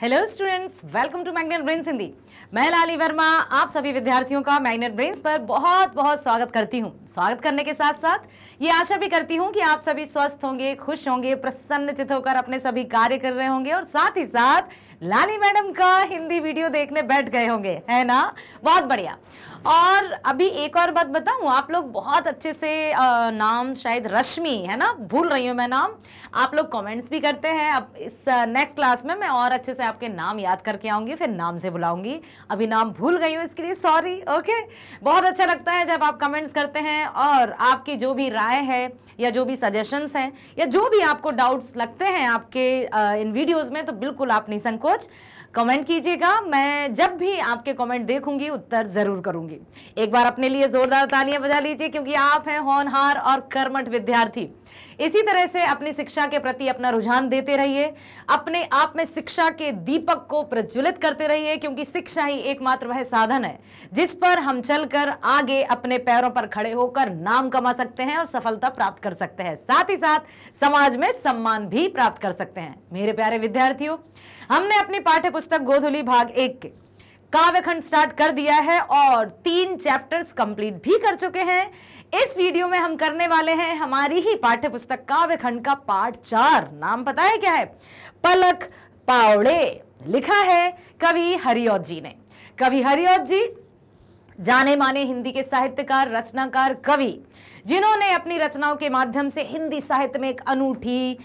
Hello students welcome to Magnet Brains Hindi मैं लाली वर्मा आप सभी विद्यार्थियों का मैग्नेट ब्रेन्स पर बहुत बहुत स्वागत करती हूं स्वागत करने के साथ साथ ये आशा भी करती हूं कि आप सभी स्वस्थ होंगे खुश होंगे प्रसन्न चित होकर अपने सभी कार्य कर रहे होंगे और साथ ही साथ लाली मैडम का हिंदी वीडियो देखने बैठ गए होंगे है ना बहुत बढ़िया और अभी एक और बात बताऊं आप लोग बहुत अच्छे से आ, नाम शायद रश्मि है ना भूल रही हूं मैं नाम आप लोग कमेंट्स भी करते हैं अब इस नेक्स्ट क्लास में मैं और अच्छे से आपके नाम याद करके आऊंगी फिर नाम से बुलाऊंगी अभी नाम भूल गई हूँ इसके लिए सॉरी ओके बहुत अच्छा लगता है जब आप कमेंट्स करते हैं और आपकी जो भी राय है या जो भी सजेशंस हैं या जो भी आपको डाउट्स लगते हैं आपके आ, इन वीडियोज़ में तो बिल्कुल आप निसंकोच कुछ कमेंट कीजिएगा मैं जब भी आपके कमेंट देखूंगी उत्तर ज़रूर करूंगी एक बार अपने लिए ज़ोरदार तालियां बजा लीजिए क्योंकि आप हैं होनहार और कर्मठ विद्यार्थी इसी तरह से अपनी शिक्षा के प्रति अपना रुझान देते रहिए अपने आप में शिक्षा के दीपक को प्रज्वलित करते रहिए क्योंकि शिक्षा ही एकमात्र वह साधन है जिस पर हम चलकर आगे अपने पैरों पर खड़े होकर नाम कमा सकते हैं और सफलता प्राप्त कर सकते हैं साथ ही साथ समाज में सम्मान भी प्राप्त कर सकते हैं मेरे प्यारे विद्यार्थियों हमने अपनी पाठ्य पुस्तक गोधुली भाग एक के काव्यखंड स्टार्ट कर दिया है और तीन चैप्टर्स कंप्लीट भी कर चुके हैं इस वीडियो में हम करने वाले हैं हमारी ही पाठ्य पुस्तक काव्य खंड का पाठ चार नाम पता है क्या है पलक पावड़े लिखा है कवि हरिओत जी ने कवि हरिओत जी जाने माने हिंदी के साहित्यकार रचनाकार कवि जिन्होंने अपनी रचनाओं के माध्यम से हिंदी साहित्य में एक अनूठी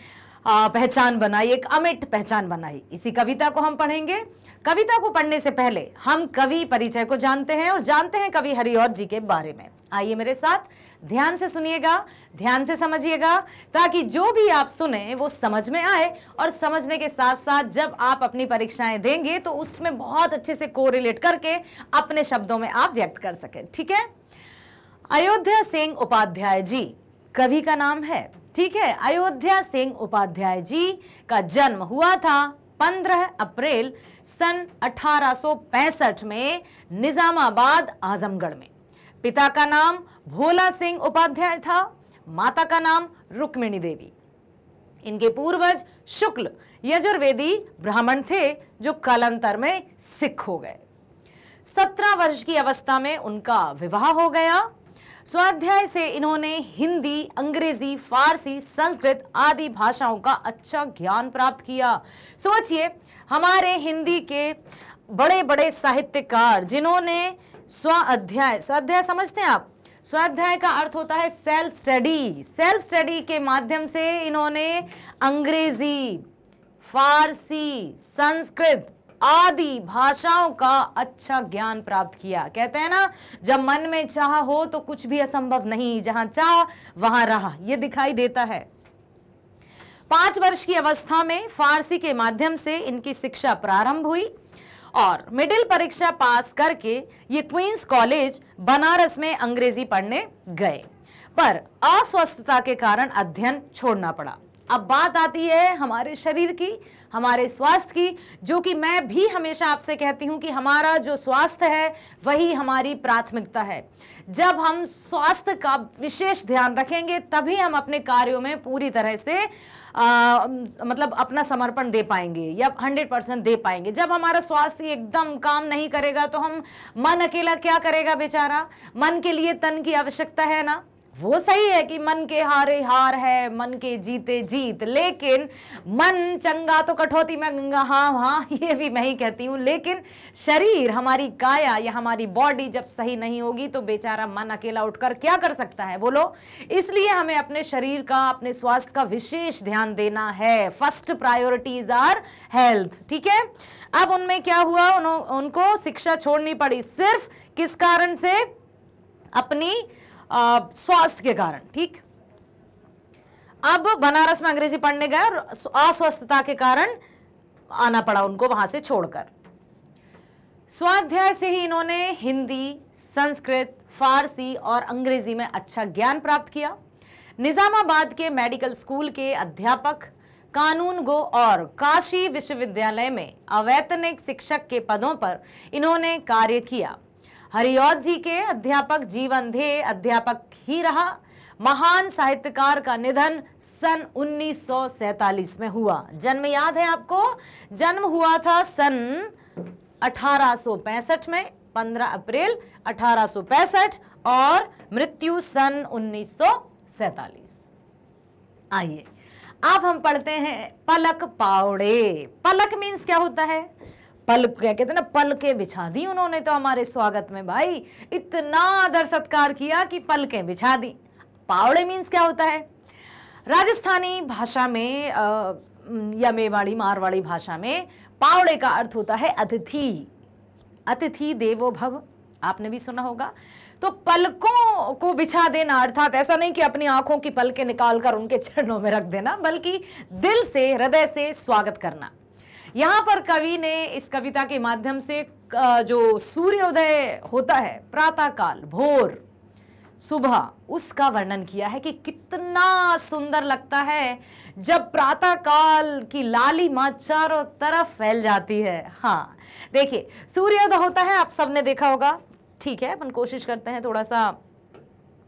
पहचान बनाई एक अमिट पहचान बनाई इसी कविता को हम पढ़ेंगे कविता को पढ़ने से पहले हम कवि परिचय को जानते हैं और जानते हैं कवि हरिओत जी के बारे में आइए मेरे साथ ध्यान से सुनिएगा ध्यान से समझिएगा ताकि जो भी आप सुने वो समझ में आए और समझने के साथ साथ जब आप अपनी परीक्षाएं देंगे तो उसमें बहुत अच्छे से कोरिलेट करके अपने शब्दों में आप व्यक्त कर सकें ठीक है अयोध्या सिंह उपाध्याय जी कवि का नाम है ठीक है अयोध्या सिंह उपाध्याय जी का जन्म हुआ था 15 अप्रैल सन 1865 में निजामाबाद आजमगढ़ में पिता का नाम भोला सिंह उपाध्याय था माता का नाम रुक्मिणी देवी इनके पूर्वज शुक्ल यजुर्वेदी ब्राह्मण थे जो कालांतर में सिख हो गए सत्रह वर्ष की अवस्था में उनका विवाह हो गया स्वाध्याय से इन्होंने हिंदी अंग्रेजी फारसी संस्कृत आदि भाषाओं का अच्छा ज्ञान प्राप्त किया सोचिए हमारे हिंदी के बड़े बड़े साहित्यकार जिन्होंने स्वाध्याय स्वाध्याय समझते हैं आप स्वाध्याय का अर्थ होता है सेल्फ स्टडी सेल्फ स्टडी के माध्यम से इन्होंने अंग्रेजी फारसी संस्कृत आदि भाषाओं का अच्छा ज्ञान प्राप्त किया कहते हैं ना जब मन में चाह हो तो कुछ भी असंभव नहीं जहां चाह वहां रहा यह दिखाई देता है पांच वर्ष की अवस्था में फारसी के माध्यम से इनकी शिक्षा प्रारंभ हुई और मिडिल परीक्षा पास करके ये क्वींस कॉलेज बनारस में अंग्रेजी पढ़ने गए पर अस्वस्थता के कारण अध्ययन छोड़ना पड़ा अब बात आती है हमारे शरीर की हमारे स्वास्थ्य की जो कि मैं भी हमेशा आपसे कहती हूं कि हमारा जो स्वास्थ्य है वही हमारी प्राथमिकता है जब हम स्वास्थ्य का विशेष ध्यान रखेंगे तभी हम अपने कार्यों में पूरी तरह से आ, मतलब अपना समर्पण दे पाएंगे या हंड्रेड परसेंट दे पाएंगे जब हमारा स्वास्थ्य एकदम काम नहीं करेगा तो हम मन अकेला क्या करेगा बेचारा मन के लिए तन की आवश्यकता है ना वो सही है कि मन के हारे हार है मन के जीते जीत लेकिन मन चंगा तो कठौती में गंगा हाँ हाँ ये भी मैं ही कहती हूँ लेकिन शरीर हमारी काया या हमारी बॉडी जब सही नहीं होगी तो बेचारा मन अकेला उठकर क्या कर सकता है बोलो इसलिए हमें अपने शरीर का अपने स्वास्थ्य का विशेष ध्यान देना है फर्स्ट प्रायोरिटीज आर हेल्थ ठीक है अब उनमें क्या हुआ उन, उनको शिक्षा छोड़नी पड़ी सिर्फ किस कारण से अपनी स्वास्थ्य के कारण ठीक अब बनारस में अंग्रेजी पढ़ने गए और अस्वस्थता के कारण आना पड़ा उनको वहां से छोड़कर स्वाध्याय से ही इन्होंने हिंदी संस्कृत फारसी और अंग्रेजी में अच्छा ज्ञान प्राप्त किया निजामाबाद के मेडिकल स्कूल के अध्यापक कानून गो और काशी विश्वविद्यालय में अवैतनिक शिक्षक के पदों पर इन्होंने कार्य किया हरिऔध जी के अध्यापक जीवन धे अध्यापक ही रहा महान साहित्यकार का निधन सन 1947 में हुआ जन्म याद है आपको जन्म हुआ था सन 1865 में 15 अप्रैल 1865 और मृत्यु सन 1947 आइए अब हम पढ़ते हैं पलक पावड़े पलक मीन्स क्या होता है पल क्या कहते ना पल के बिछा दी उन्होंने तो हमारे स्वागत में भाई इतना आदर सत्कार किया कि पल के बिछा दी पावड़े मीन्स क्या होता है राजस्थानी भाषा में या मेवाड़ी मारवाड़ी भाषा में पावड़े का अर्थ होता है अतिथि अतिथि देवो भव आपने भी सुना होगा तो पलकों को बिछा देना अर्थात ऐसा नहीं कि अपनी आंखों की पलकें निकालकर उनके चरणों में रख देना बल्कि दिल से हृदय से स्वागत करना यहाँ पर कवि ने इस कविता के माध्यम से जो सूर्योदय होता है प्रातःकाल भोर सुबह उसका वर्णन किया है कि कितना सुंदर लगता है जब प्रातःकाल की लाली माँ चारों तरफ फैल जाती है हाँ देखिए सूर्योदय होता है आप सबने देखा होगा ठीक है अपन कोशिश करते हैं थोड़ा सा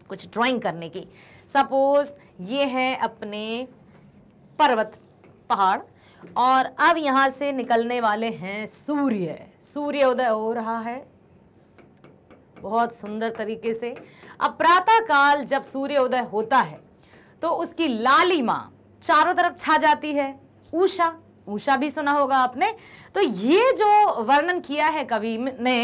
कुछ ड्राइंग करने की सपोज ये है अपने पर्वत पहाड़ और अब यहां से निकलने वाले हैं सूर्य सूर्य उदय हो रहा है बहुत सुंदर तरीके से अब प्रातः काल जब सूर्य उदय होता है तो उसकी लालिमा चारों तरफ छा जाती है ऊषा ऊषा भी सुना होगा आपने तो ये जो वर्णन किया है कवि ने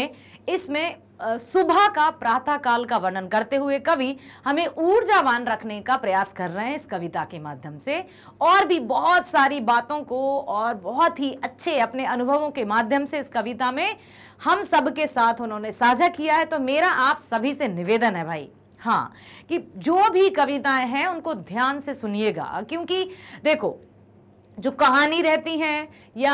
इसमें सुबह का प्रातः काल का वर्णन करते हुए कवि हमें ऊर्जावान रखने का प्रयास कर रहे हैं इस कविता के माध्यम से और भी बहुत सारी बातों को और बहुत ही अच्छे अपने अनुभवों के माध्यम से इस कविता में हम सबके साथ उन्होंने साझा किया है तो मेरा आप सभी से निवेदन है भाई हाँ कि जो भी कविताएं हैं उनको ध्यान से सुनिएगा क्योंकि देखो जो कहानी रहती हैं या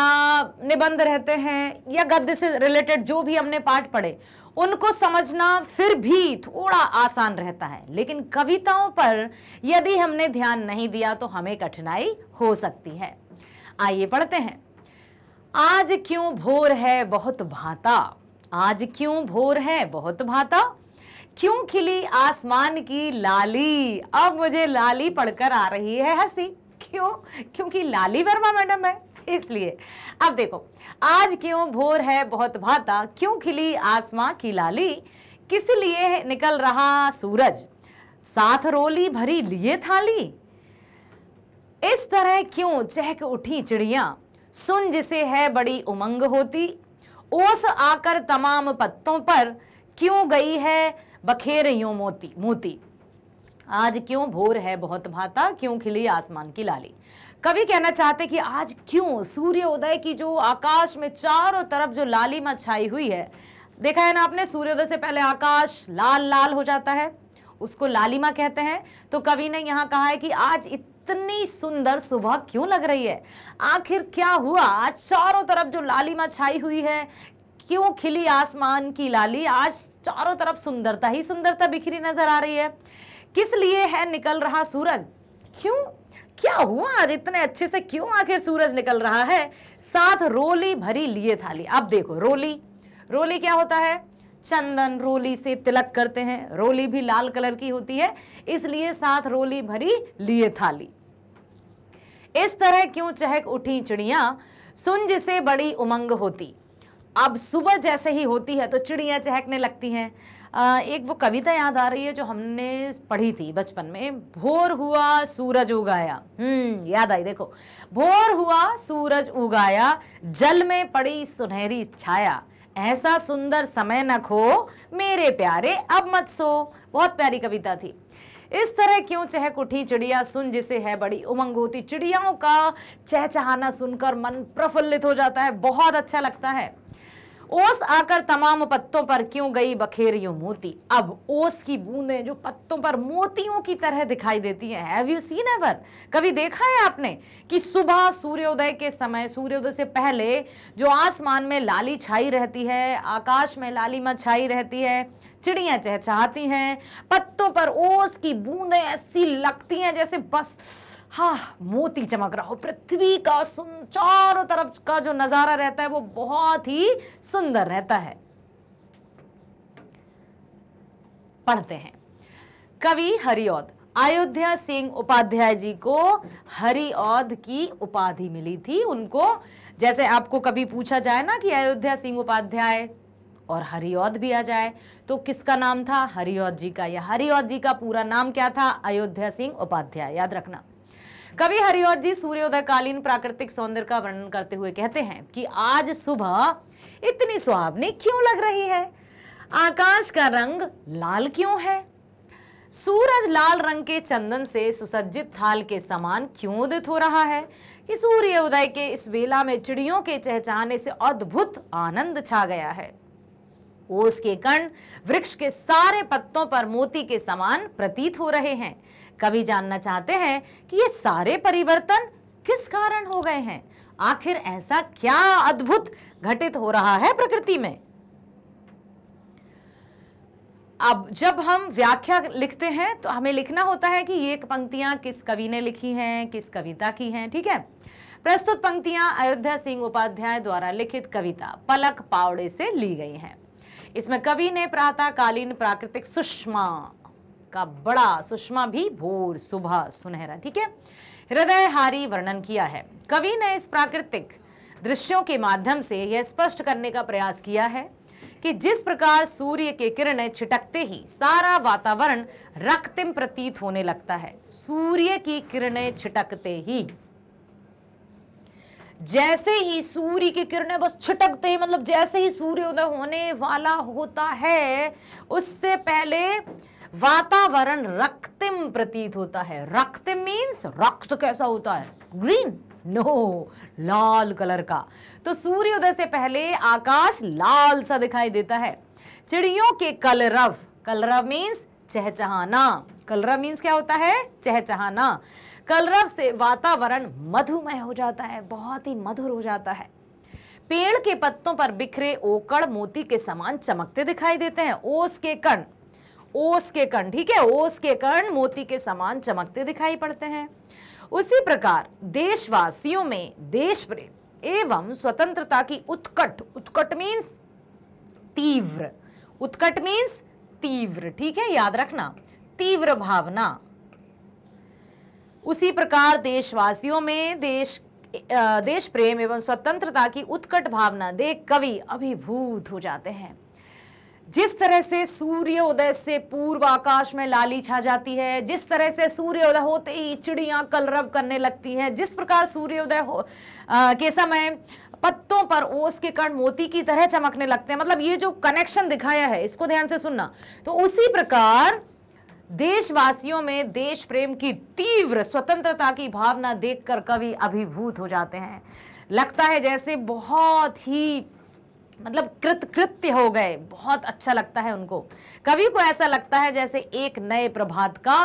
निबंध रहते हैं या गद्य से रिलेटेड जो भी हमने पाठ पढ़े उनको समझना फिर भी थोड़ा आसान रहता है लेकिन कविताओं पर यदि हमने ध्यान नहीं दिया तो हमें कठिनाई हो सकती है आइए पढ़ते हैं आज क्यों भोर है बहुत भाता आज क्यों भोर है बहुत भाता क्यों खिली आसमान की लाली अब मुझे लाली पढ़कर आ रही है हंसी क्यों क्योंकि लाली वर्मा मैडम है इसलिए अब देखो आज क्यों भोर है बहुत भाता क्यों खिली आसमां की लाली किस लिए निकल रहा सूरज साथ रोली भरी लिए थाली इस तरह क्यों चहक उठी चिड़िया सुन जिसे है बड़ी उमंग होती ओस आकर तमाम पत्तों पर क्यों गई है बखेर यूं मोती मोती आज क्यों भोर है बहुत भाता क्यों खिली आसमान की लाली कभी कहना चाहते कि आज क्यों सूर्योदय की जो आकाश में चारों तरफ जो लालिमा छाई हुई है देखा है ना आपने सूर्योदय से पहले आकाश लाल लाल हो जाता है उसको लालिमा कहते हैं तो कवि ने यहाँ कहा है कि आज इतनी सुंदर सुबह क्यों लग रही है आखिर क्या हुआ आज चारों तरफ जो लालिमा छाई हुई है क्यों खिली आसमान की लाली आज चारों तरफ सुंदरता ही सुंदरता बिखरी नजर आ रही है किस लिए है निकल रहा सूरज क्यों क्या हुआ आज इतने अच्छे से क्यों आखिर सूरज निकल रहा है साथ रोली भरी लिए थाली अब देखो रोली रोली क्या होता है चंदन रोली से तिलक करते हैं रोली भी लाल कलर की होती है इसलिए साथ रोली भरी लिए थाली इस तरह क्यों चहक उठी चिड़िया सुंज से बड़ी उमंग होती अब सुबह जैसे ही होती है तो चिड़िया चहकने लगती हैं एक वो कविता याद आ रही है जो हमने पढ़ी थी बचपन में भोर हुआ सूरज उगाया हम्म याद आई देखो भोर हुआ सूरज उगाया जल में पड़ी सुनहरी छाया ऐसा सुंदर समय न खो मेरे प्यारे अब मत सो बहुत प्यारी कविता थी इस तरह क्यों चहक उठी चिड़िया सुन जिसे है बड़ी उमंग होती चिड़ियाओं का चहचहाना सुनकर मन प्रफुल्लित हो जाता है बहुत अच्छा लगता है ओस आकर तमाम पत्तों पर क्यों गई बखेरियो मोती अब ओस की बूंदें जो पत्तों पर मोतियों की तरह दिखाई देती हैं हैव यू सीन एवर कभी देखा है आपने कि सुबह सूर्योदय के समय सूर्योदय से पहले जो आसमान में लाली छाई रहती है आकाश में लालिमा छाई रहती है चिड़ियाँ चहचहाती हैं पत्तों पर ओस की बूंदें ऐसी लगती हैं जैसे बस हा मोती चमक रहा हो पृथ्वी का सुन चारों तरफ का जो नज़ारा रहता है वो बहुत ही सुंदर रहता है पढ़ते हैं कवि हरिओद अयोध्या सिंह उपाध्याय जी को हरिओद की उपाधि मिली थी उनको जैसे आपको कभी पूछा जाए ना कि अयोध्या सिंह उपाध्याय और हरिऔद भी आ जाए तो किसका नाम था हरिद जी का या हरिऔद जी का पूरा नाम क्या था अयोध्या सिंह उपाध्याय याद रखना कवि हरिद जी सूर्योदयकालीन प्राकृतिक सौंदर्य का वर्णन करते हुए कहते हैं कि आज सुबह इतनी सुहावनी क्यों लग रही है आकाश का रंग लाल क्यों है सूरज लाल रंग के चंदन से सुसज्जित थाल के समान क्यों उदित हो रहा है कि सूर्य उदय के इस बेला में चिड़ियों के चहचाने से अद्भुत आनंद छा गया है ओस के कण वृक्ष के सारे पत्तों पर मोती के समान प्रतीत हो रहे हैं कवि जानना चाहते हैं कि ये सारे परिवर्तन किस कारण हो गए हैं आखिर ऐसा क्या अद्भुत घटित हो रहा है प्रकृति में अब जब हम व्याख्या लिखते हैं तो हमें लिखना होता है कि ये पंक्तियां किस कवि ने लिखी हैं किस कविता की हैं ठीक है प्रस्तुत पंक्तियां अयोध्या सिंह उपाध्याय द्वारा लिखित कविता पलक पावड़े से ली गई हैं इसमें कवि ने प्रातःकालीन प्राकृतिक सुषमा का बड़ा सुषमा भी भोर सुबह सुनहरा ठीक है हृदय हारी वर्णन किया है कवि ने इस प्राकृतिक दृश्यों के माध्यम से यह स्पष्ट करने का प्रयास किया है कि जिस प्रकार सूर्य के किरण छिटकते ही सारा वातावरण रक्तिम प्रतीत होने लगता है सूर्य की किरणें छिटकते ही जैसे ही सूर्य की किरणें बस छिटकते ही मतलब जैसे ही सूर्योदय होने वाला होता है उससे पहले वातावरण रक्तिम प्रतीत होता है रक्तिम मीन्स रक्त कैसा होता है ग्रीन नो no, लाल कलर का तो सूर्योदय से पहले आकाश लाल सा दिखाई देता है चिड़ियों के कलरव कलरव मीन्स चहचहाना कलरव मीन्स क्या होता है चहचहाना कलरव से वातावरण मधुमय हो जाता है बहुत ही मधुर हो जाता है पेड़ के पत्तों पर बिखरे ओकड़ मोती के समान चमकते दिखाई देते हैं ओस के कण ओस के कण ठीक है ओस के कण मोती के समान चमकते दिखाई पड़ते हैं उसी प्रकार देशवासियों में देश प्रेम एवं स्वतंत्रता की उत्कट उत्कट मीन्स तीव्र उत्कट मीन्स तीव्र ठीक है याद रखना तीव्र भावना उसी प्रकार देशवासियों में देश देश प्रेम एवं स्वतंत्रता की उत्कट भावना देख कवि अभिभूत हो जाते हैं जिस तरह से सूर्योदय से पूर्व आकाश में लाली छा जाती है जिस तरह से सूर्योदय होते ही चिड़ियाँ कलरव करने लगती हैं जिस प्रकार सूर्योदय हो आ, के समय पत्तों पर ओस के कण मोती की तरह चमकने लगते हैं मतलब ये जो कनेक्शन दिखाया है इसको ध्यान से सुनना तो उसी प्रकार देशवासियों में देश प्रेम की तीव्र स्वतंत्रता की भावना देखकर कवि अभिभूत हो जाते हैं लगता है जैसे बहुत ही मतलब कृत कृत्य हो गए बहुत अच्छा लगता है उनको कवि को ऐसा लगता है जैसे एक नए प्रभात का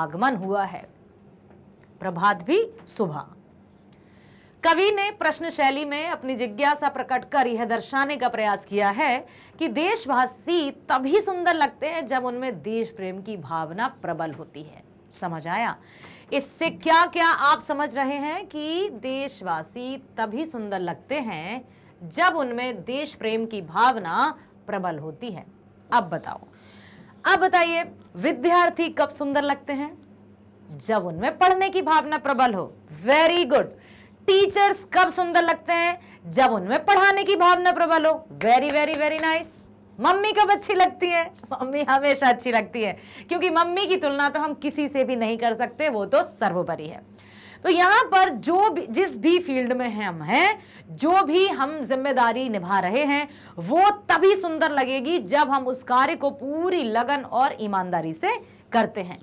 आगमन हुआ है प्रभात भी सुबह कवि ने प्रश्न शैली में अपनी जिज्ञासा प्रकट कर यह दर्शाने का प्रयास किया है कि देशवासी तभी सुंदर लगते हैं जब उनमें देश प्रेम की भावना प्रबल होती है समझ आया इससे क्या क्या आप समझ रहे हैं कि देशवासी तभी सुंदर लगते हैं जब उनमें देश प्रेम की भावना प्रबल होती है अब बताओ अब बताइए विद्यार्थी कब सुंदर लगते हैं जब उनमें पढ़ने की भावना प्रबल हो वेरी गुड टीचर्स कब सुंदर लगते हैं जब उनमें पढ़ाने की भावना प्रबल हो very very very nice mummy कब अच्छी लगती है मम्मी हमेशा अच्छी लगती है क्योंकि मम्मी की तुलना तो हम किसी से भी नहीं कर सकते वो तो सर्वोपरि है तो यहाँ पर जो भी जिस भी फील्ड में हम हैं जो भी हम जिम्मेदारी निभा रहे हैं वो तभी सुंदर लगेगी जब हम उस कार्य को पूरी लगन और ईमानदारी से करते हैं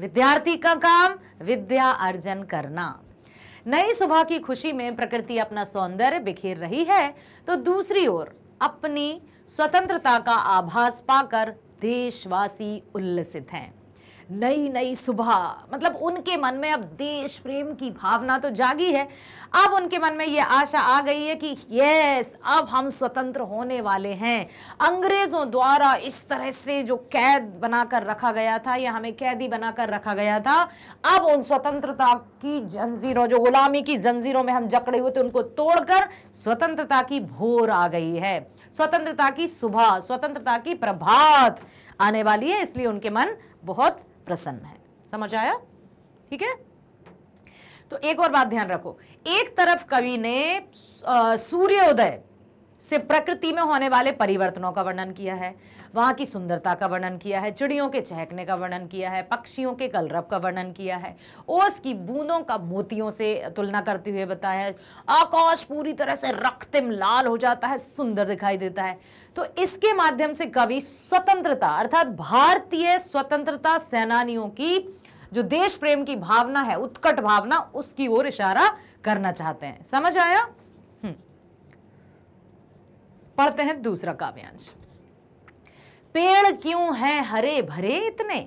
विद्यार्थी का काम विद्या अर्जन करना नई सुबह की खुशी में प्रकृति अपना सौंदर्य बिखेर रही है तो दूसरी ओर अपनी स्वतंत्रता का आभास पाकर देशवासी उल्लसित हैं नई नई सुबह मतलब उनके मन में अब देश प्रेम की भावना तो जागी है अब उनके मन में ये आशा आ गई है कि यस अब हम स्वतंत्र होने वाले हैं अंग्रेज़ों द्वारा इस तरह से जो कैद बनाकर रखा गया था या हमें कैदी बनाकर रखा गया था अब उन स्वतंत्रता की जंजीरों जो गुलामी की जंजीरों में हम जकड़े हुए थे उनको तोड़कर स्वतंत्रता की भोर आ गई है स्वतंत्रता की सुबह स्वतंत्रता की प्रभात आने वाली है इसलिए उनके मन बहुत प्रसन्न है समझ आया ठीक है तो एक और बात ध्यान रखो एक तरफ कवि ने सूर्योदय से प्रकृति में होने वाले परिवर्तनों का वर्णन किया है वहाँ की सुंदरता का वर्णन किया है चिड़ियों के चहकने का वर्णन किया है पक्षियों के कलरभ का वर्णन किया है ओस की बूंदों का मोतियों से तुलना करते हुए बताया है आकाश पूरी तरह से रक्तिम लाल हो जाता है सुंदर दिखाई देता है तो इसके माध्यम से कवि स्वतंत्रता अर्थात भारतीय स्वतंत्रता सेनानियों की जो देश प्रेम की भावना है उत्कट भावना उसकी ओर इशारा करना चाहते हैं समझ आया हम्म पढ़ते हैं दूसरा काव्यांश पेड़ क्यों हैं हरे भरे इतने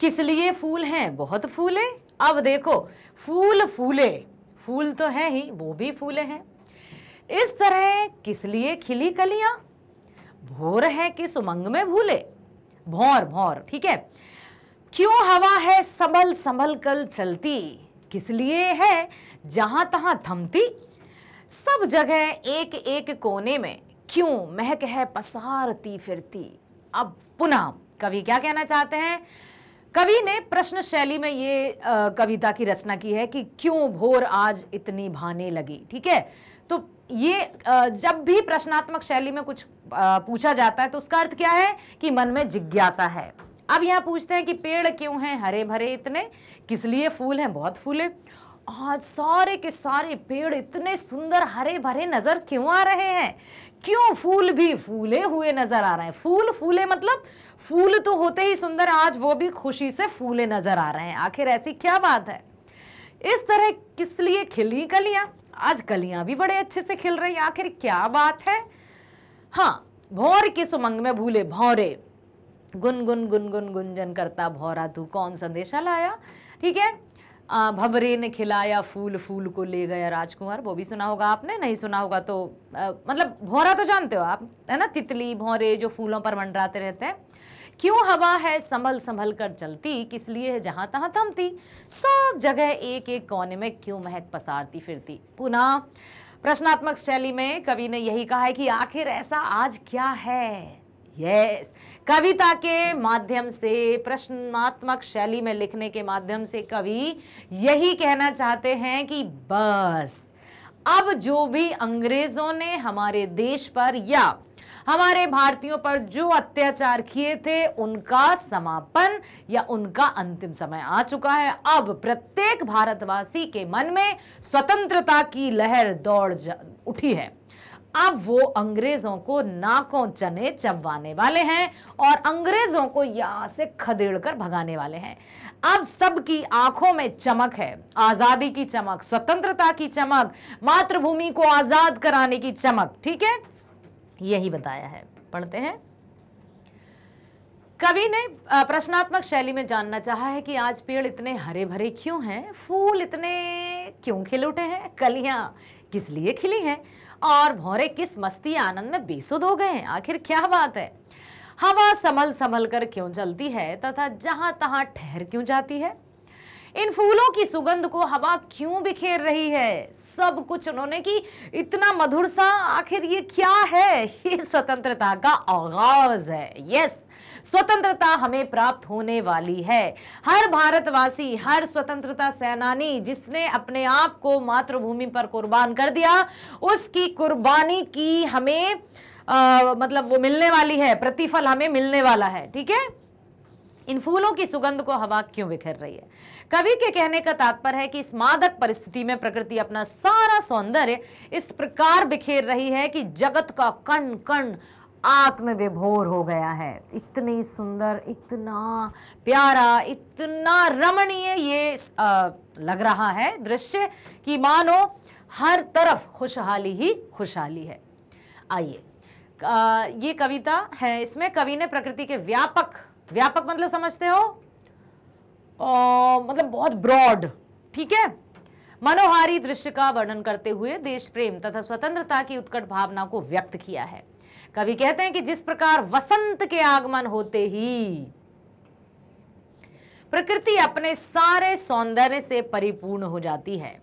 किस लिए फूल हैं बहुत फूले अब देखो फूल फूले फूल तो है ही वो भी फूले हैं इस तरह किस लिए खिली कलियां भोर है किस उमंग में भूले भौर भौर ठीक है क्यों हवा है संभल संभल कल चलती किस लिए है जहां तहां थमती सब जगह एक एक कोने में क्यों महक है पसारती फिरती अब पुनः कवि क्या कहना चाहते हैं कवि ने प्रश्न शैली में ये कविता की रचना की है कि क्यों भोर आज इतनी भाने लगी ठीक है तो ये जब भी प्रश्नात्मक शैली में कुछ पूछा जाता है तो उसका अर्थ क्या है कि मन में जिज्ञासा है अब यहाँ पूछते हैं कि पेड़ क्यों हैं हरे भरे इतने किस लिए फूल हैं बहुत फूले आज सारे के सारे पेड़ इतने सुंदर हरे भरे नज़र क्यों आ रहे हैं क्यों फूल भी फूले हुए नजर आ रहे हैं फूल फूले मतलब फूल तो होते ही सुंदर आज वो भी खुशी से फूले नजर आ रहे हैं आखिर ऐसी क्या बात है इस तरह किस लिए खिली कलियां आज कलियां भी बड़े अच्छे से खिल रही आखिर क्या बात है हाँ भौर की सुमंग में भूले भौरे गुनगुन गुनगुन गुंजन करता भौरा तू कौन संदेशा लाया ठीक है हाँ, भंवरे ने खिलाया फूल फूल को ले गया राजकुमार वो भी सुना होगा आपने नहीं सुना होगा तो आ, मतलब भौरा तो जानते हो आप है ना तितली भौरे जो फूलों पर मंडराते रहते हैं क्यों हवा है संभल संभल कर चलती किस लिए है जहाँ तहाँ थमती सब जगह एक एक कोने में क्यों महक पसारती फिरती पुनः प्रश्नात्मक शैली में कवि ने यही कहा है कि आखिर ऐसा आज क्या है यस कविता के माध्यम से प्रश्नात्मक शैली में लिखने के माध्यम से कवि यही कहना चाहते हैं कि बस अब जो भी अंग्रेजों ने हमारे देश पर या हमारे भारतीयों पर जो अत्याचार किए थे उनका समापन या उनका अंतिम समय आ चुका है अब प्रत्येक भारतवासी के मन में स्वतंत्रता की लहर दौड़ उठी है अब वो अंग्रेजों को नाकों चने चबवाने वाले हैं और अंग्रेजों को यहां से खदेड़ कर भगाने वाले हैं अब सबकी आंखों में चमक है आजादी की चमक स्वतंत्रता की चमक मातृभूमि को आजाद कराने की चमक ठीक है यही बताया है पढ़ते हैं कवि ने प्रश्नात्मक शैली में जानना चाहा है कि आज पेड़ इतने हरे भरे क्यों हैं फूल इतने क्यों खिल उठे हैं कलियां किस लिए खिली हैं और भौरे किस मस्ती आनंद में बेसुद हो गए हैं आखिर क्या बात है हवा संभल संभल कर क्यों चलती है तथा जहां तहां ठहर क्यों जाती है इन फूलों की सुगंध को हवा क्यों बिखेर रही है सब कुछ उन्होंने की इतना मधुर सा आखिर ये क्या है ये स्वतंत्रता का आगाज है यस स्वतंत्रता हमें प्राप्त होने वाली है हर भारतवासी हर स्वतंत्रता सेनानी जिसने अपने आप को मातृभूमि पर कुर्बान कर दिया उसकी कुर्बानी की हमें आ, मतलब वो मिलने वाली है प्रतिफल हमें मिलने वाला है ठीक है इन फूलों की सुगंध को हवा क्यों बिखर रही है कवि के कहने का तात्पर्य है कि इस मादक परिस्थिति में प्रकृति अपना सारा सौंदर्य इस प्रकार बिखेर रही है कि जगत का कण कण आत्म विभोर हो गया है इतनी सुंदर इतना प्यारा इतना रमणीय ये आ, लग रहा है दृश्य कि मानो हर तरफ खुशहाली ही खुशहाली है आइए ये कविता है इसमें कवि ने प्रकृति के व्यापक व्यापक मतलब समझते हो आ, मतलब बहुत ब्रॉड ठीक है मनोहारी दृश्य का वर्णन करते हुए देश प्रेम तथा स्वतंत्रता की उत्कट भावना को व्यक्त किया है कभी कहते हैं कि जिस प्रकार वसंत के आगमन होते ही प्रकृति अपने सारे सौंदर्य से परिपूर्ण हो जाती है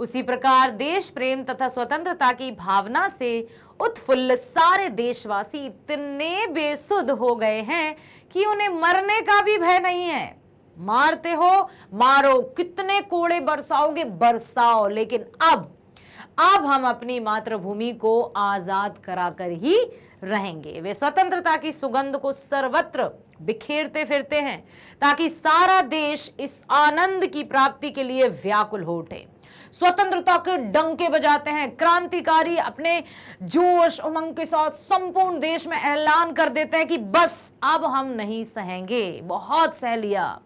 उसी प्रकार देश प्रेम तथा स्वतंत्रता की भावना से उत्फुल्ल सारे देशवासी इतने बेसुध हो गए हैं कि उन्हें मरने का भी भय नहीं है मारते हो मारो कितने कोड़े बरसाओगे बरसाओ लेकिन अब अब हम अपनी मातृभूमि को आजाद कराकर ही रहेंगे वे स्वतंत्रता की सुगंध को सर्वत्र बिखेरते फिरते हैं ताकि सारा देश इस आनंद की प्राप्ति के लिए व्याकुल हो उठे स्वतंत्रता के डंके बजाते हैं क्रांतिकारी अपने जोश उमंग के साथ संपूर्ण देश में ऐलान कर देते हैं कि बस अब हम नहीं सहेंगे बहुत सह लिया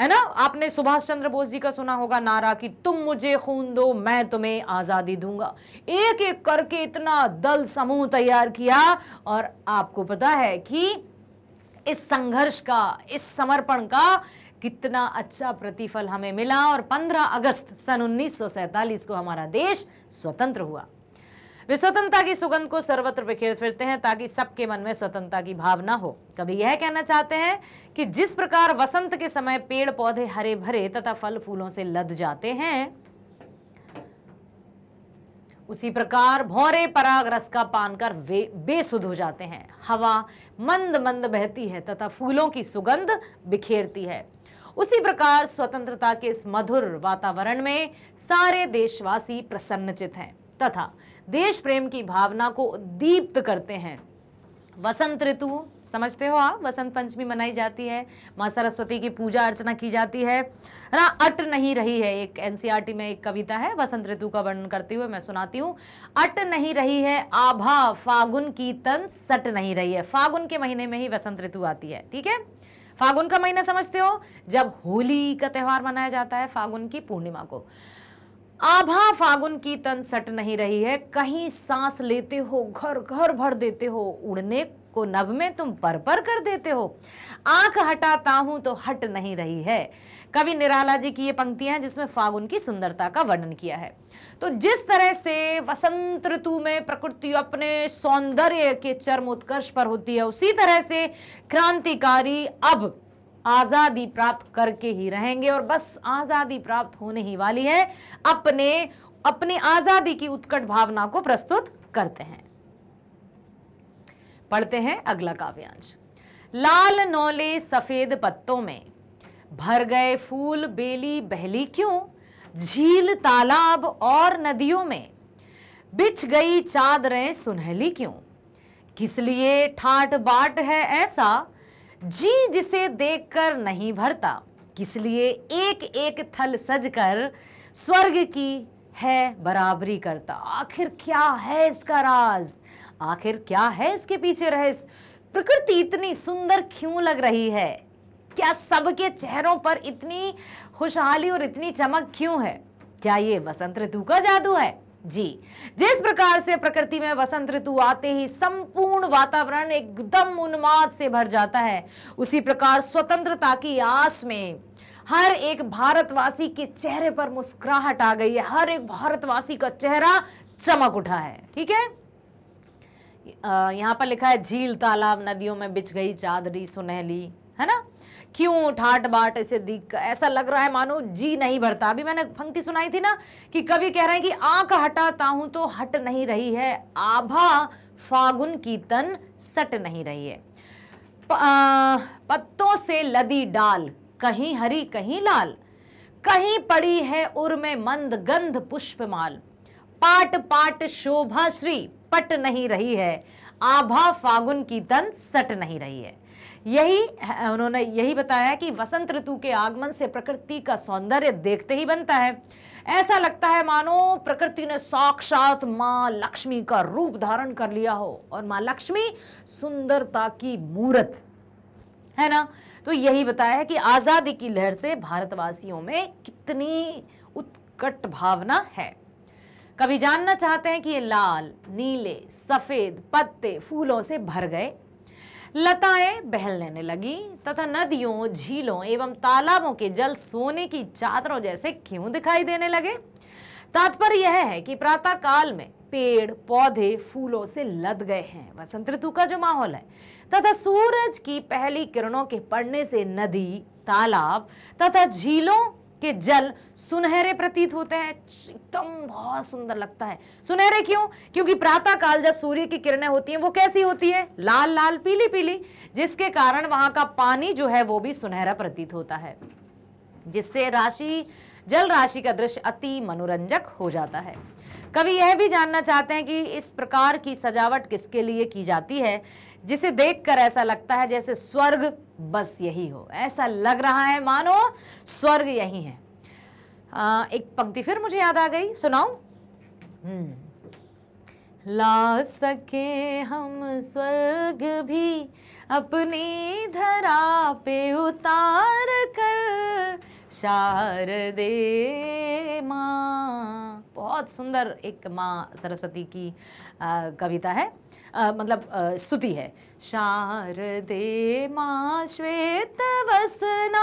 है ना आपने सुभाष चंद्र बोस जी का सुना होगा नारा कि तुम मुझे खून दो मैं तुम्हें आज़ादी दूंगा एक एक करके इतना दल समूह तैयार किया और आपको पता है कि इस संघर्ष का इस समर्पण का कितना अच्छा प्रतिफल हमें मिला और 15 अगस्त सन उन्नीस को हमारा देश स्वतंत्र हुआ वे स्वतंत्रता की सुगंध को सर्वत्र बिखेर फिरते हैं ताकि सबके मन में स्वतंत्रता की भावना हो कभी यह कहना चाहते हैं कि जिस प्रकार वसंत के समय पेड़ पौधे हरे भरे तथा फल फूलों से लद जाते हैं उसी प्रकार भौरे पराग रस का पान कर वे बेसुध हो जाते हैं हवा मंद मंद बहती है तथा फूलों की सुगंध बिखेरती है उसी प्रकार स्वतंत्रता के इस मधुर वातावरण में सारे देशवासी प्रसन्नचित हैं तथा देश प्रेम की भावना को दीप्त करते हैं वसंत ऋतु समझते हो आप वसंत पंचमी मनाई जाती है माँ सरस्वती की पूजा अर्चना की जाती है ना अट नहीं रही है एक एनसीईआरटी में एक कविता है वसंत ऋतु का वर्णन करते हुए मैं सुनाती हूँ अट नहीं रही है आभा फागुन की तन सट नहीं रही है फागुन के महीने में ही वसंत ऋतु आती है ठीक है फागुन का महीना समझते हो जब होली का त्यौहार मनाया जाता है फागुन की पूर्णिमा को आभा फागुन की तन सट नहीं रही है कहीं सांस लेते हो घर घर भर देते हो उड़ने को नभ में तुम पर पर कर देते हो आंख हटाता हूं तो हट नहीं रही है कवि निराला जी की ये पंक्तियां जिसमें फागुन की सुंदरता का वर्णन किया है तो जिस तरह से वसंत ऋतु में प्रकृति अपने सौंदर्य के चरम उत्कर्ष पर होती है उसी तरह से क्रांतिकारी अब आज़ादी प्राप्त करके ही रहेंगे और बस आज़ादी प्राप्त होने ही वाली है अपने अपनी आज़ादी की उत्कट भावना को प्रस्तुत करते हैं पढ़ते हैं अगला काव्यांश लाल नौले सफ़ेद पत्तों में भर गए फूल बेली बहली क्यों झील तालाब और नदियों में बिछ गई चादरें सुनहली क्यों किस लिए ठाट बाट है ऐसा जी जिसे देखकर नहीं भरता किस लिए एक एक थल सजकर स्वर्ग की है बराबरी करता आखिर क्या है इसका राज आखिर क्या है इसके पीछे रहस्य प्रकृति इतनी सुंदर क्यों लग रही है क्या सबके चेहरों पर इतनी खुशहाली और इतनी चमक क्यों है क्या ये वसंत ऋतु का जादू है जी जिस प्रकार से प्रकृति में वसंत ऋतु आते ही संपूर्ण वातावरण एकदम उन्माद से भर जाता है उसी प्रकार स्वतंत्रता की आस में हर एक भारतवासी के चेहरे पर मुस्कुराहट आ गई है हर एक भारतवासी का चेहरा चमक उठा है ठीक है यहाँ पर लिखा है झील तालाब नदियों में बिछ गई चादरी सुनहली है ना क्यों ठाट बाट ऐसे दिख ऐसा लग रहा है मानो जी नहीं भरता अभी मैंने पंक्ति सुनाई थी ना कि कवि कह रहे हैं कि आंख हटाता हूं तो हट नहीं रही है आभा फागुन की तन सट नहीं रही है प, आ, पत्तों से लदी डाल कहीं हरी कहीं लाल कहीं पड़ी है उर्मे मंद गंध पुष्पमाल पाट पाट शोभा श्री पट नहीं रही है आभा फागुन की तन सट नहीं रही है यही उन्होंने यही बताया कि वसंत ऋतु के आगमन से प्रकृति का सौंदर्य देखते ही बनता है ऐसा लगता है मानो प्रकृति ने साक्षात माँ लक्ष्मी का रूप धारण कर लिया हो और माँ लक्ष्मी सुंदरता की मूर्त है ना तो यही बताया है कि आज़ादी की लहर से भारतवासियों में कितनी उत्कट भावना है कभी जानना चाहते हैं कि ये लाल नीले सफ़ेद पत्ते फूलों से भर गए लताएं बहल लेने लगी तथा नदियों झीलों एवं तालाबों के जल सोने की चादरों जैसे क्यों दिखाई देने लगे तात्पर्य यह है कि प्रातः काल में पेड़ पौधे फूलों से लद गए हैं वसंत ऋतु का जो माहौल है तथा सूरज की पहली किरणों के पड़ने से नदी तालाब तथा झीलों के जल सुनहरे प्रतीत होते हैं एकदम बहुत सुंदर लगता है सुनहरे क्यों क्योंकि प्रातः काल जब सूर्य की किरणें होती हैं वो कैसी होती है लाल लाल पीली पीली जिसके कारण वहां का पानी जो है वो भी सुनहरा प्रतीत होता है जिससे राशि जल राशि का दृश्य अति मनोरंजक हो जाता है कभी यह भी जानना चाहते हैं कि इस प्रकार की सजावट किसके लिए की जाती है जिसे देखकर ऐसा लगता है जैसे स्वर्ग बस यही हो ऐसा लग रहा है मानो स्वर्ग यही है आ, एक पंक्ति फिर मुझे याद आ गई सुनाऊ हम्म। ला सके हम स्वर्ग भी अपनी धरा पे उतार कर शारदे माँ बहुत सुंदर एक माँ सरस्वती की आ, कविता है आ, मतलब स्तुति है शारदे माँ श्वेत वसना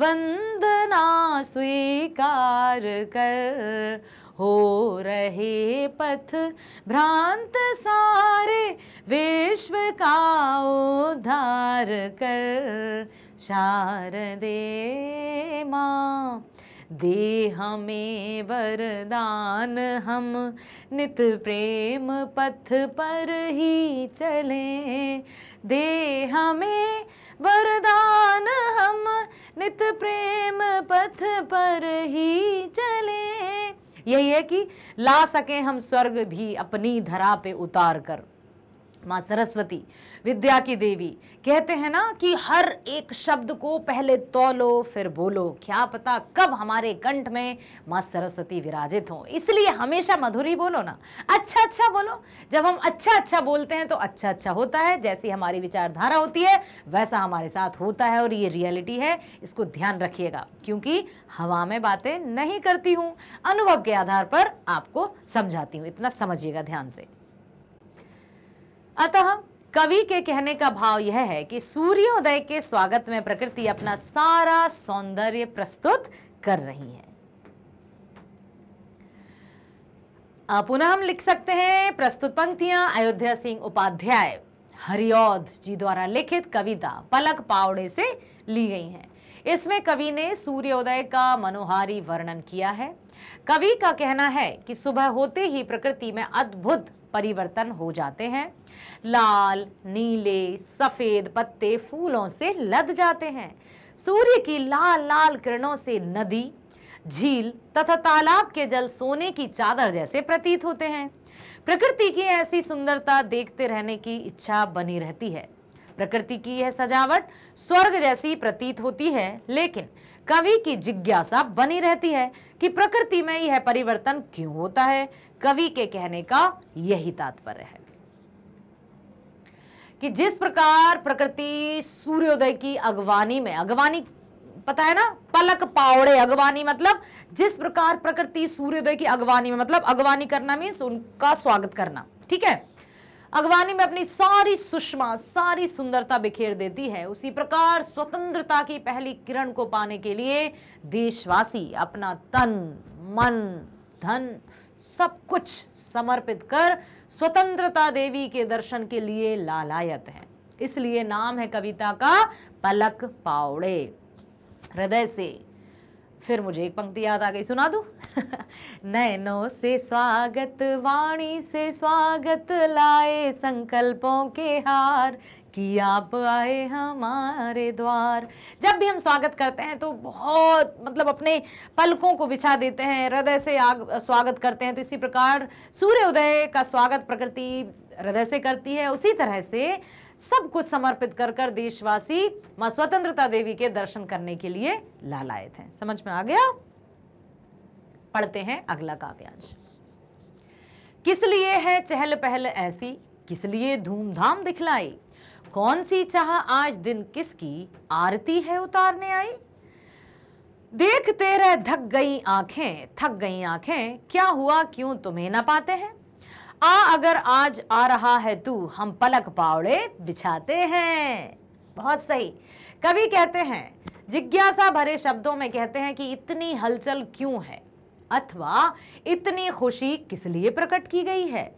वंदना स्वीकार कर हो रहे पथ भ्रांत सारे विश्व का उद्धार कर शारदे माँ दे हमें वरदान हम नित प्रेम पथ पर ही चलें दे हमें वरदान हम नित प्रेम पथ पर ही चलें यही है कि ला सकें हम स्वर्ग भी अपनी धरा पे उतार कर माँ सरस्वती विद्या की देवी कहते हैं ना कि हर एक शब्द को पहले तोलो फिर बोलो क्या पता कब हमारे कंठ में माँ सरस्वती विराजित हो इसलिए हमेशा मधुरी बोलो ना अच्छा अच्छा बोलो जब हम अच्छा अच्छा बोलते हैं तो अच्छा अच्छा होता है जैसी हमारी विचारधारा होती है वैसा हमारे साथ होता है और ये रियलिटी है इसको ध्यान रखिएगा क्योंकि हवा में बातें नहीं करती हूँ अनुभव के आधार पर आपको समझाती हूँ इतना समझिएगा ध्यान से अतः कवि के कहने का भाव यह है कि सूर्योदय के स्वागत में प्रकृति अपना सारा सौंदर्य प्रस्तुत कर रही है पुनः हम लिख सकते हैं प्रस्तुत पंक्तियां अयोध्या सिंह उपाध्याय हरिओद जी द्वारा लिखित कविता पलक पावड़े से ली गई हैं इसमें कवि ने सूर्योदय का मनोहारी वर्णन किया है कवि का कहना है कि सुबह होते ही प्रकृति में अद्भुत परिवर्तन हो जाते हैं लाल नीले सफ़ेद पत्ते फूलों से लद जाते हैं सूर्य की लाल लाल किरणों से नदी झील तथा तालाब के जल सोने की चादर जैसे प्रतीत होते हैं प्रकृति की ऐसी सुंदरता देखते रहने की इच्छा बनी रहती है प्रकृति की यह सजावट स्वर्ग जैसी प्रतीत होती है लेकिन कवि की जिज्ञासा बनी रहती है कि प्रकृति में यह परिवर्तन क्यों होता है कवि के कहने का यही तात्पर्य है कि जिस प्रकार प्रकृति सूर्योदय की अगवानी में अगवानी पता है ना पलक पावड़े अगवानी मतलब जिस प्रकार प्रकृति सूर्योदय की अगवानी में मतलब अगवानी करना मीन्स उनका स्वागत करना ठीक है अगवानी में अपनी सारी सुषमा सारी सुंदरता बिखेर देती है उसी प्रकार स्वतंत्रता की पहली किरण को पाने के लिए देशवासी अपना तन मन धन सब कुछ समर्पित कर स्वतंत्रता देवी के दर्शन के लिए लालायत है इसलिए नाम है कविता का पलक पावड़े हृदय से फिर मुझे एक पंक्ति याद आ गई सुना दूँ नैनो से स्वागत वाणी से स्वागत लाए संकल्पों के हार कि आप आए हमारे द्वार जब भी हम स्वागत करते हैं तो बहुत मतलब अपने पलकों को बिछा देते हैं हृदय से आग स्वागत करते हैं तो इसी प्रकार सूर्य उदय का स्वागत प्रकृति हृदय से करती है उसी तरह से सब कुछ समर्पित कर कर देशवासी माँ स्वतंत्रता देवी के दर्शन करने के लिए लाल आए थे समझ में आ गया पढ़ते हैं अगला काव्यांश किस लिए है चहल पहल ऐसी किस लिए धूमधाम दिखलाई कौन सी चाह आज दिन किसकी आरती है उतारने आई देखते रह धक गई आंखें थक गई आंखें क्या हुआ क्यों तुम्हें ना पाते हैं आ अगर आज आ रहा है तू हम पलक पावड़े बिछाते हैं बहुत सही कवि कहते हैं जिज्ञासा भरे शब्दों में कहते हैं कि इतनी हलचल क्यों है अथवा इतनी खुशी किस लिए प्रकट की गई है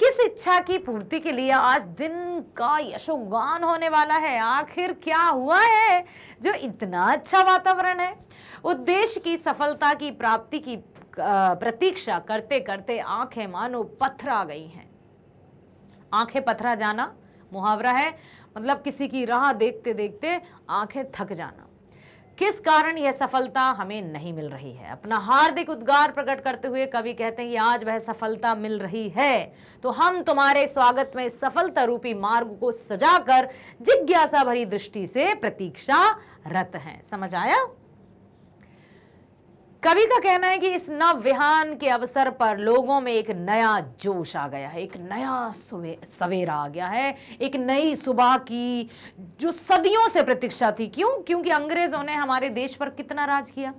किस इच्छा की पूर्ति के लिए आज दिन का यशोगान होने वाला है आखिर क्या हुआ है जो इतना अच्छा वातावरण है उद्देश्य की सफलता की प्राप्ति की प्रतीक्षा करते करते आंखें मानो पथरा गई हैं आंखें पथरा जाना मुहावरा है मतलब किसी की राह देखते देखते आंखें थक जाना किस कारण यह सफलता हमें नहीं मिल रही है अपना हार्दिक उद्गार प्रकट करते हुए कवि कहते हैं कि आज वह सफलता मिल रही है तो हम तुम्हारे स्वागत में सफलता रूपी मार्ग को सजाकर जिज्ञासा भरी दृष्टि से प्रतीक्षा रत हैं समझ आया कवि का कहना है कि इस नव विहान के अवसर पर लोगों में एक नया जोश आ गया है एक नया सवेरा आ गया है एक नई सुबह की जो सदियों से प्रतीक्षा थी क्यों क्योंकि अंग्रेज़ों ने हमारे देश पर कितना राज किया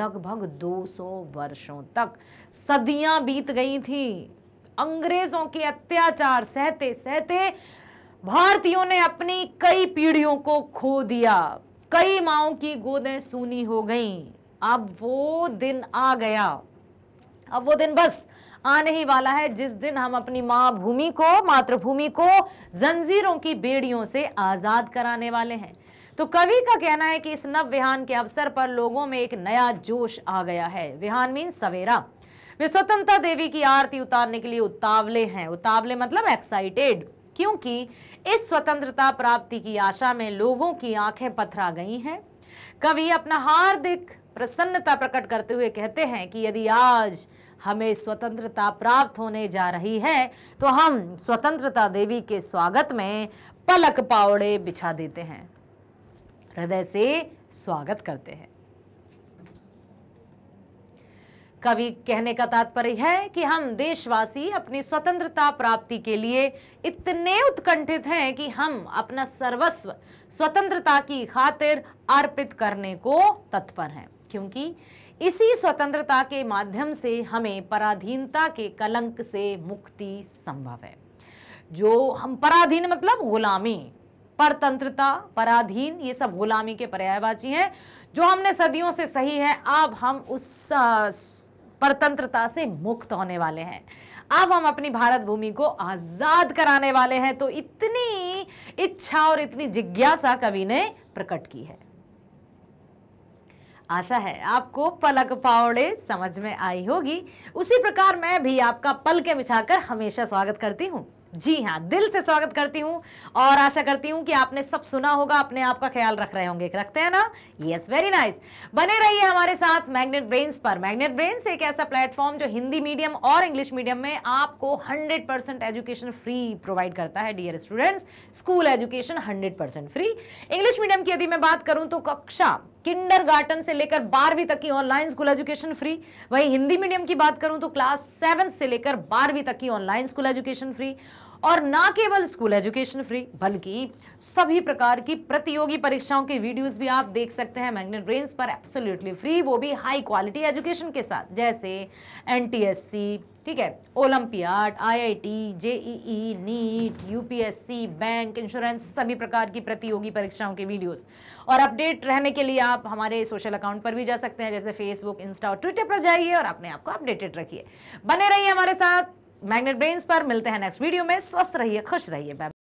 लगभग 200 वर्षों तक सदियां बीत गई थी अंग्रेज़ों के अत्याचार सहते सहते भारतीयों ने अपनी कई पीढ़ियों को खो दिया कई माओ की गोदें सूनी हो गईं अब वो दिन आ गया अब वो दिन बस आने ही वाला है जिस दिन हम अपनी मां भूमि को मातृभूमि को जंजीरों की बेड़ियों से आज़ाद कराने वाले हैं तो कवि का कहना है कि इस नव विहान के अवसर पर लोगों में एक नया जोश आ गया है विहान मीन सवेरा वे स्वतंत्रता देवी की आरती उतारने के लिए उतावले हैं उतावले मतलब एक्साइटेड क्योंकि इस स्वतंत्रता प्राप्ति की आशा में लोगों की आंखें पथरा गई हैं कवि अपना हार्दिक प्रसन्नता प्रकट करते हुए कहते हैं कि यदि आज हमें स्वतंत्रता प्राप्त होने जा रही है तो हम स्वतंत्रता देवी के स्वागत में पलक पावड़े बिछा देते हैं हृदय से स्वागत करते हैं कवि कहने का तात्पर्य है कि हम देशवासी अपनी स्वतंत्रता प्राप्ति के लिए इतने उत्कंठित हैं कि हम अपना सर्वस्व स्वतंत्रता की खातिर अर्पित करने को तत्पर हैं क्योंकि इसी स्वतंत्रता के माध्यम से हमें पराधीनता के कलंक से मुक्ति संभव है जो हम पराधीन मतलब गुलामी परतंत्रता पराधीन ये सब गुलामी के पर्यायवाची हैं जो हमने सदियों से सही है अब हम उस परतंत्रता से मुक्त होने वाले हैं अब हम अपनी भारत भूमि को आज़ाद कराने वाले हैं तो इतनी इच्छा और इतनी जिज्ञासा कवि ने प्रकट की है आशा है आपको पलक पावड़े समझ में आई होगी उसी प्रकार मैं भी आपका पल के बिछाकर हमेशा स्वागत करती हूँ जी हाँ दिल से स्वागत करती हूँ और आशा करती हूँ कि आपने सब सुना होगा अपने आप का ख्याल रख रहे होंगे रखते हैं ना यस वेरी नाइस बने रहिए हमारे साथ मैग्नेट ब्रेन्स पर मैग्नेट ब्रेन्स एक ऐसा प्लेटफॉर्म जो हिंदी मीडियम और इंग्लिश मीडियम में आपको 100 परसेंट एजुकेशन फ्री प्रोवाइड करता है dear students school education hundred percent free English medium की यदि मैं बात करूँ तो कक्षा गार्टन से लेकर बारहवीं तक की ऑनलाइन स्कूल एजुकेशन फ्री वहीं हिंदी मीडियम की बात करूं तो क्लास सेवन से लेकर बारहवीं तक की ऑनलाइन स्कूल एजुकेशन फ्री और ना केवल स्कूल एजुकेशन फ्री बल्कि सभी प्रकार की प्रतियोगी परीक्षाओं के वीडियोस भी आप देख सकते हैं मैग्नेट ब्रेन्स पर एब्सोल्युटली फ्री वो भी हाई क्वालिटी एजुकेशन के साथ जैसे एनटीएससी ठीक है Olympiad IIT JEE NEET UPSC bank insurance सभी प्रकार की प्रतियोगी परीक्षाओं के वीडियोस और अपडेट रहने के लिए आप हमारे सोशल अकाउंट पर भी जा सकते हैं जैसे फेसबुक इंस्टा और ट्विटर पर जाइए और अपने आप को अपडेटेड रखिए बने रहिए हमारे साथ मैग्नेट ब्रेन्स पर मिलते हैं नेक्स्ट वीडियो में स्वस्थ रहिए खुश रहिए